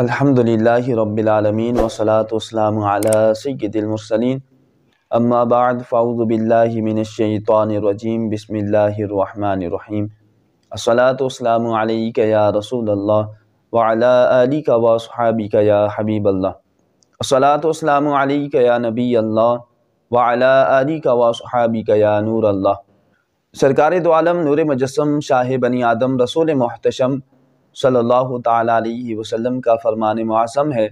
अल्हम्दुलिल्लाह रब्बिल आलमीन वसलात वसलाम अला सय्यिदिल मुरसलीन अम्मा बाद फ़ाउज़ु बिल्लाहि मिनश शैतानिर रजीम बिस्मिल्लाहिर रहमानिर रहीम अस्सलातु अलैका या व अला आलिका व या अस्सलातु अलैका या नबी अल्लाह व अला आलिका व या नूर अल्लाह सरकार दो आलम नूर मुजस्म शाह बनी आदम रसूल मोहतशम सल्लल्लाहु अलैहि वसल्लम का फरमान मौसम है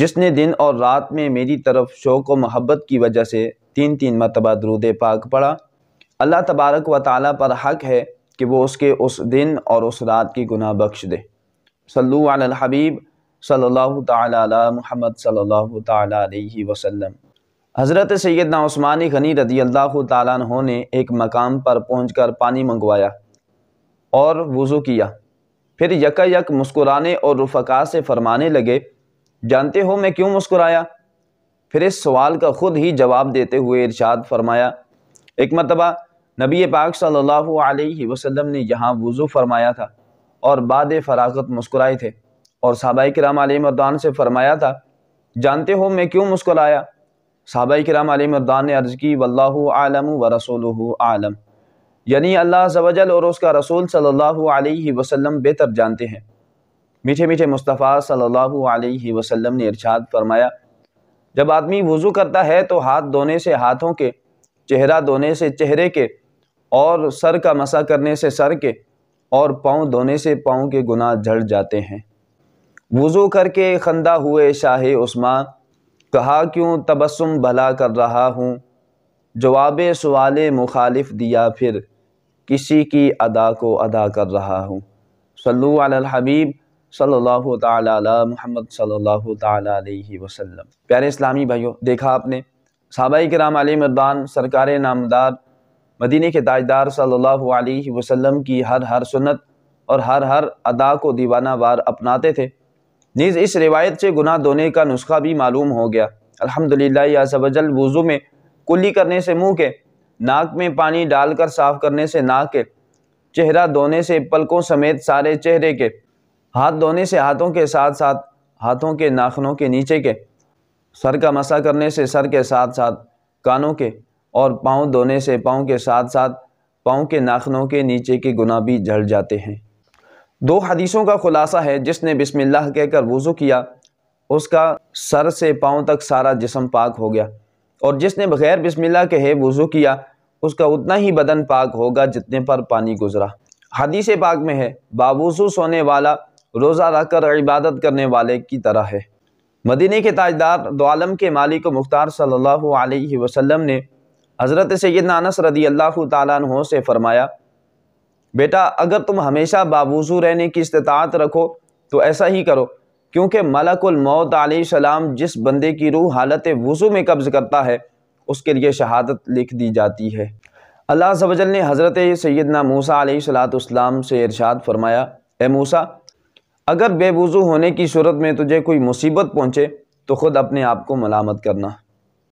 जिसने दिन और रात में मेरी तरफ शौक़ व मोहब्बत की वजह से तीन तीन मरतबा दरूद पाक पढ़ा अल्लाह तबारक व ताली पर हक है कि वो उसके उस दिन और उस रात की गुनाह बख्श दे सल्लू अल हबीब सल्लल्लाहु ताला मोहम्मद सल्लल्लाहु ताला अलैहि वसल्लम हज़रत सैदना उस्मानी गनी रदी अल्लाह ताला ने एक मकाम पर पहुँच कर पानी मंगवाया और वज़ू किया फिर यका यक मुस्कुराने और रुफका से फरमाने लगे जानते हो मैं क्यों मुस्कुराया फिर इस सवाल का ख़ुद ही जवाब देते हुए इरशाद फरमाया एक मरतबा नबी पाक सल्लल्लाहु अलैहि वसल्लम ने यहाँ वज़ू फरमाया था और बाद फरागत मुस्कुराए थे और सबाई कराम आली मरदान से फरमाया था जानते हो मैं क्यों मुस्कुराया सबाई कराम आली मरदान ने अर्ज़ की वल्लाह आलम व रसोल आलम यानी अल्लाह सवजल और उसका रसूल सल्लल्लाहु अलैहि वसल्लम बेहतर जानते हैं मीठे मीठे मुस्तफ़ा सल्लल्लाहु अलैहि वसल्लम ने इरशाद फरमाया जब आदमी वज़ू करता है तो हाथ धोने से हाथों के चेहरा धोने से चेहरे के और सर का मसा करने से सर के और पाँव धोने से पाँव के गुनाह झड़ जाते हैं वज़ू करके खंदा हुए शाह उस्मान कहा क्यों तबस्सुम भला कर रहा हूँ जवाब सवाल मुखालिफ दिया फिर किसी की अदा को अदा कर रहा हूँ सल्लु अल हबीब सल्लल्लाहु ताला मोहम्मद सल्लल्लाहु ताला अलैहि वसल्लम प्यारे इस्लामी भाइयों देखा आपने सबाई कराम अली मरदान सरकार नामदार मदीने के ताजदार सल्लल्लाहु अलैहि वसल्लम की हर हर सुनत और हर हर अदा को दीवाना वार अपनाते थे नीज़ इस रिवायत से गुनाह धोने का नुस्खा भी मालूम हो गया अलहमदिल्ला या सबजल वज़ू में कुल्ली करने से मुँह के नाक में पानी डालकर साफ करने से नाक के चेहरा धोने से पलकों समेत सारे चेहरे के हाथ धोने से हाथों के साथ साथ हाथों के नाखनों के नीचे के सर का मसा करने से सर के साथ साथ कानों के और पाँव धोने से पाँव के साथ साथ पाँव के नाखनों के नीचे के गुना भी झड़ जाते हैं दो हदीसों का खुलासा है जिसने बिस्मिल्लाह कहकर वज़ू किया उसका सर से पाँव तक सारा जिसम पाक हो गया और जिसने बगैर बिस्मिल्लाह के है वज़ू किया उसका उतना ही बदन पाक होगा जितने पर पानी गुजरा हदीस पाक में है बावजू सोने वाला रोज़ा रखकर इबादत करने वाले की तरह है मदीने के ताजदार दोआलम के मालिक मुख्तार सल्लल्लाहु अलैहि वसल्लम ने हज़रत सैद नानस रदी अल्लाह तहों से फ़रमाया बेटा अगर तुम हमेशा बावजू रहने की इस्तात रखो तो ऐसा ही करो क्योंकि मलकुल मौत सलाम जिस बंदे की रूह हालत वज़ू में कब्ज़ करता है उसके लिए शहादत लिख दी जाती है अल्लाह सबजल ने हज़रत सैदना मूसा सलाम से इरशाद फरमाया ए मूसा अगर बेवज़ू होने की सूरत में तुझे कोई मुसीबत पहुँचे तो ख़ुद अपने आप को मलामत करना